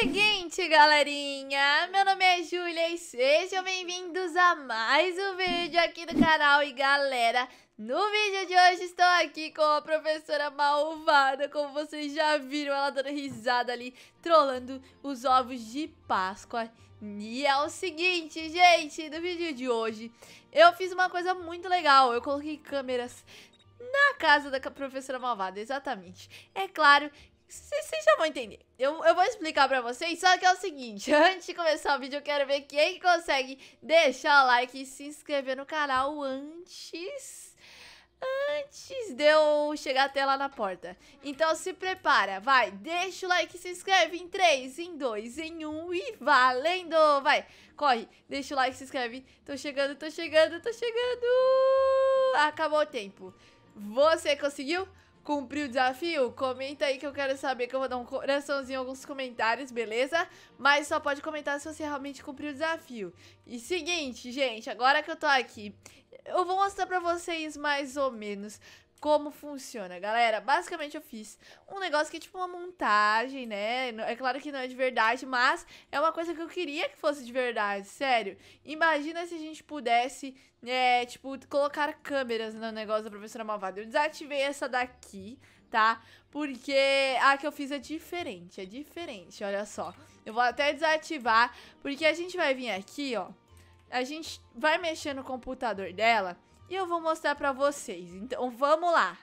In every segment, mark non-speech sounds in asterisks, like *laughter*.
Seguinte, galerinha, meu nome é Júlia e sejam bem-vindos a mais um vídeo aqui do canal E galera, no vídeo de hoje estou aqui com a professora malvada, como vocês já viram, ela dando risada ali, trolando os ovos de Páscoa e é o seguinte, gente, no vídeo de hoje eu fiz uma coisa muito legal, eu coloquei câmeras na casa da professora malvada, exatamente. É claro vocês já vão entender. Eu, eu vou explicar pra vocês, só que é o seguinte, *laughs* antes de começar o vídeo eu quero ver quem consegue deixar o like e se inscrever no canal antes antes de eu chegar até lá na porta. Então se prepara, vai, deixa o like, se inscreve em 3, em 2, em 1 e valendo! Vai, corre, deixa o like, se inscreve. Tô chegando, tô chegando, tô chegando! Acabou o tempo. Você conseguiu? cumpriu o desafio? Comenta aí que eu quero saber, que eu vou dar um coraçãozinho em alguns comentários, beleza? Mas só pode comentar se você realmente cumpriu o desafio. E seguinte, gente, agora que eu tô aqui, eu vou mostrar pra vocês mais ou menos como funciona, galera. Basicamente eu fiz um negócio que é tipo uma montagem, né? É claro que não é de verdade, mas é uma coisa que eu queria que fosse de verdade, sério. Imagina se a gente pudesse, né? tipo, colocar câmeras no negócio da professora malvada. Eu desativei essa daqui, tá? Porque a que eu fiz é diferente, é diferente, olha só. Eu vou até desativar, porque a gente vai vir aqui, ó. A gente vai mexer no computador dela e eu vou mostrar pra vocês. Então vamos lá.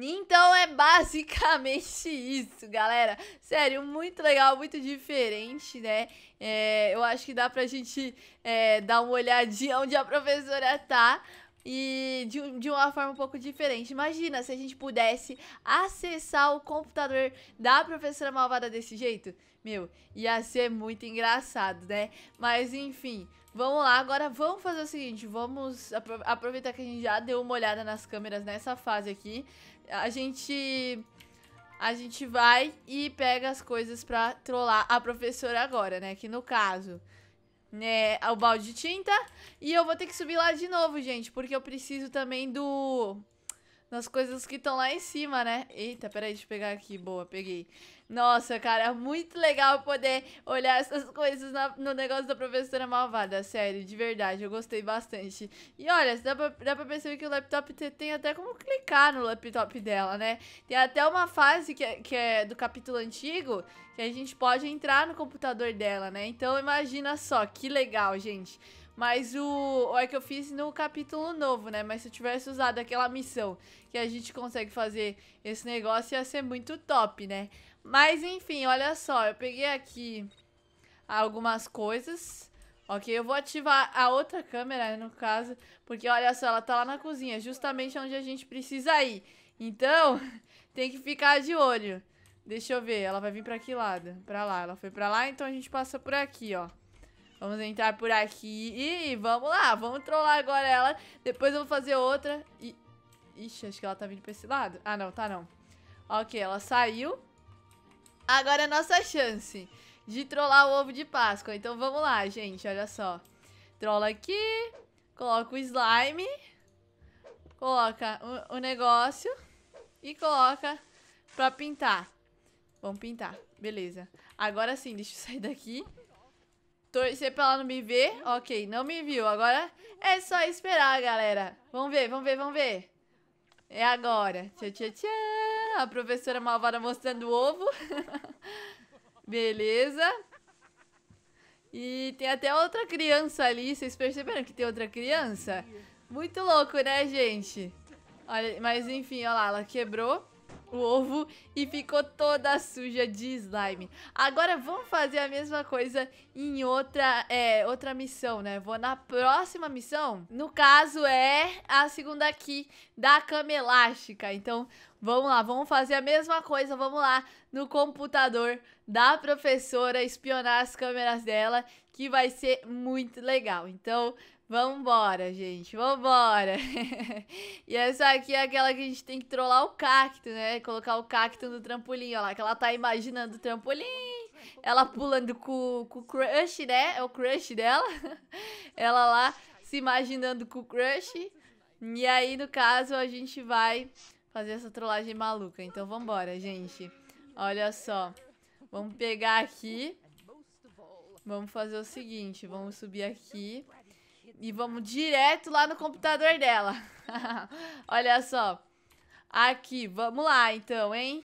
Então é basicamente isso, galera. Sério, muito legal, muito diferente, né? É, eu acho que dá pra gente é, dar uma olhadinha onde a professora tá e de, de, uma forma um pouco diferente. Imagina se a gente pudesse acessar o computador da professora malvada desse jeito. Meu, ia ser muito engraçado, né? Mas enfim, vamos lá. Agora vamos fazer o seguinte: vamos aproveitar que a gente já deu uma olhada nas câmeras nessa fase aqui. A gente. A gente vai e pega as coisas pra trollar a professora agora, né? Que no caso né, o balde de tinta. E eu vou ter que subir lá de novo, gente, porque eu preciso também do nas coisas que estão lá em cima, né? Eita, peraí, deixa eu pegar aqui. Boa, peguei. Nossa, cara, é muito legal poder olhar essas coisas na, no negócio da professora malvada. Sério, de verdade, eu gostei bastante. E olha, dá pra, dá pra perceber que o laptop tem até como clicar no laptop dela, né? Tem até uma fase que é, que é do capítulo antigo que a gente pode entrar no computador dela, né? Então imagina só, que legal, gente. Mas o, o é que eu fiz no capítulo novo, né? Mas se eu tivesse usado aquela missão que a gente consegue fazer esse negócio, ia ser muito top, né? Mas enfim, olha só, eu peguei aqui algumas coisas. Ok, eu vou ativar a outra câmera, né, no caso, porque olha só, ela tá lá na cozinha, justamente onde a gente precisa ir. Então, *laughs* tem que ficar de olho. Deixa eu ver, ela vai vir pra que lado? Pra lá, ela foi pra lá, então a gente passa por aqui, ó. Vamos entrar por aqui e vamos lá, vamos trollar agora ela. Depois eu vou fazer outra e... Ixi, acho que ela tá vindo pra esse lado. Ah, não, tá não. Ok, ela saiu. Agora é a nossa chance de trollar o ovo de Páscoa. Então vamos lá, gente, olha só. Trola aqui, coloca o slime, coloca o, o negócio e coloca pra pintar. Vamos pintar, beleza. Agora sim, deixa eu sair daqui. Torcer pra ela não me ver. Ok, não me viu. Agora é só esperar, galera. Vamos ver, vamos ver, vamos ver. É agora. Tchau, tchau, tchau. A professora malvada mostrando o ovo. *laughs* Beleza. E tem até outra criança ali. Vocês perceberam que tem outra criança? Muito louco, né, gente? Olha, mas enfim, olha lá, ela quebrou o ovo e ficou toda suja de slime. Agora vamos fazer a mesma coisa em outra, é, outra missão, né? Vou na próxima missão, no caso é a segunda aqui da cama elástica. Então Vamos lá, vamos fazer a mesma coisa, vamos lá no computador da professora espionar as câmeras dela, que vai ser muito legal. Então, Vambora, gente, vambora. *laughs* e essa aqui é aquela que a gente tem que trollar o cacto, né? Colocar o cacto no trampolim, ó lá, que ela tá imaginando o trampolim. Ela pulando com, com o crush, né? É o crush dela. *laughs* ela lá se imaginando com o crush. E aí, no caso, a gente vai fazer essa trollagem maluca. Então vambora, gente. Olha só. Vamos pegar aqui. Vamos fazer o seguinte, vamos subir aqui. E vamos direto lá no computador dela. *laughs* Olha só. Aqui, vamos lá então, hein?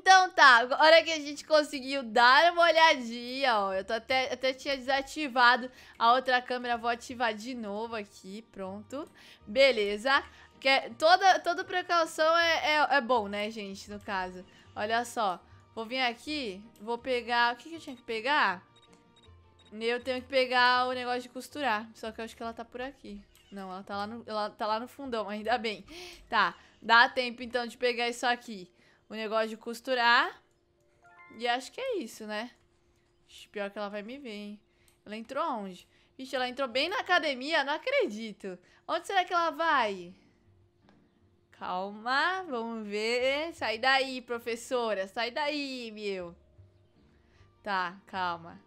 Então tá, agora que a gente conseguiu dar uma olhadinha, ó. Eu tô até, até tinha desativado a outra câmera, vou ativar de novo aqui, pronto. Beleza. Que é, toda, toda precaução é, é, é, bom, né, gente, no caso. Olha só, vou vir aqui, vou pegar... O que, que eu tinha que pegar? Eu tenho que pegar o negócio de costurar, só que eu acho que ela tá por aqui. Não, ela tá lá no, ela tá lá no fundão, *laughs* ainda bem. Tá, dá tempo então de pegar isso aqui o negócio de costurar. E acho que é isso, né? Pior que ela vai me ver, hein? Ela entrou onde? Vixe, ela entrou bem na academia, não acredito. Onde será que ela vai? Calma, vamos ver. Sai daí, professora, sai daí, meu. Tá, calma.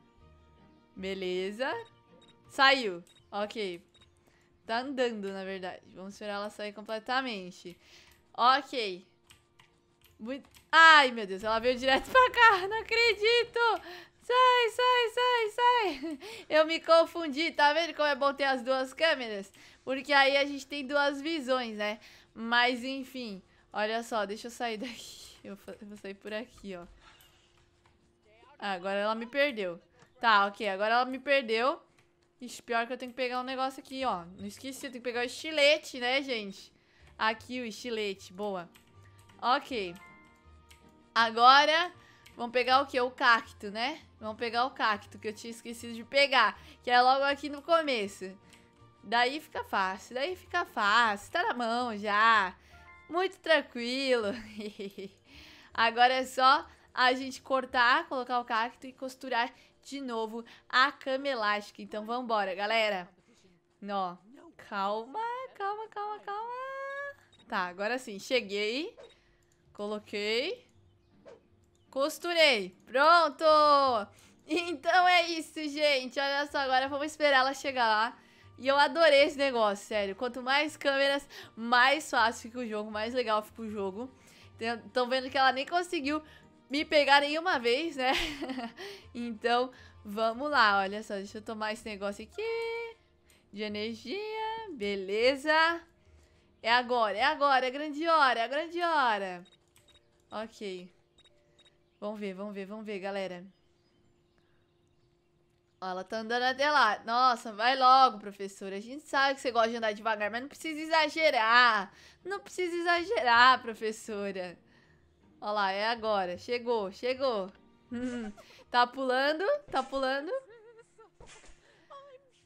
Beleza. Saiu. Ok. Tá andando, na verdade. Vamos esperar ela sair completamente. Ok. Muito... Ai, meu Deus, ela veio direto pra cá, não acredito! Sai, sai, sai, sai! Eu me confundi, tá vendo como é bom ter as duas câmeras? Porque aí a gente tem duas visões, né? Mas enfim, olha só, deixa eu sair daqui. *laughs* Eu vou sair por aqui, ó. Ah, agora ela me perdeu. Tá, ok, agora ela me perdeu. Ixi, pior que eu tenho que pegar um negócio aqui, ó. Não esqueci, eu tenho que pegar o estilete, né, gente? Aqui o estilete, boa. Ok. Agora, vamos pegar o que? O cacto, né? Vamos pegar o cacto, que eu tinha esquecido de pegar. Que é logo aqui no começo. Daí fica fácil, daí fica fácil. Tá na mão já. Muito tranquilo. *laughs* Agora é só a gente cortar, colocar o cacto e costurar de novo a cama elástica. Então vambora, galera. Ó, calma, calma, calma, calma. Tá, agora sim, cheguei, coloquei. Costurei. Pronto! Então é isso, gente. Olha só, agora vamos esperar ela chegar lá. E eu adorei esse negócio, sério. Quanto mais câmeras, mais fácil fica o jogo, mais legal fica o jogo. Estão vendo que ela nem conseguiu me pegar nenhuma vez, né? *laughs* então, vamos lá. Olha só, deixa eu tomar esse negócio aqui. De energia. Beleza. É agora, é agora. É grande hora, é grande hora. Ok. Vamos ver, vamos ver, vamos ver, galera. Ó, ela tá andando até lá. Nossa, vai logo, professora. A gente sabe que você gosta de andar devagar, mas não precisa exagerar. Não precisa exagerar, professora. Ó lá, é agora. Chegou, chegou. Hum, tá pulando, tá pulando.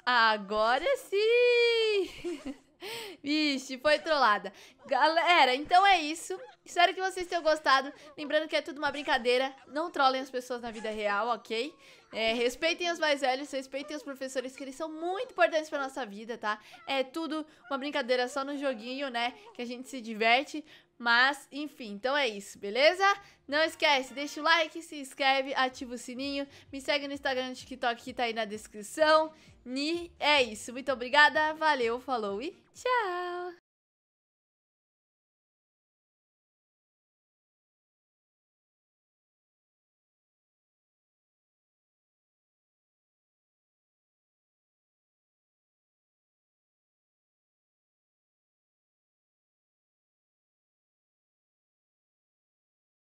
Agora sim! *laughs* Vixe, foi trollada. Galera, então é isso. Espero que vocês tenham gostado. Lembrando que é tudo uma brincadeira. Não trollem as pessoas na vida real, ok? É, respeitem os mais velhos, respeitem os professores, que eles são muito importantes pra nossa vida, tá? É tudo uma brincadeira só no joguinho, né? Que a gente se diverte. Mas, enfim, então é isso, beleza? Não esquece, deixa o like, se inscreve, ativa o sininho, me segue no Instagram e no TikTok que tá aí na descrição. E é isso, muito obrigada, valeu, falou e tchau!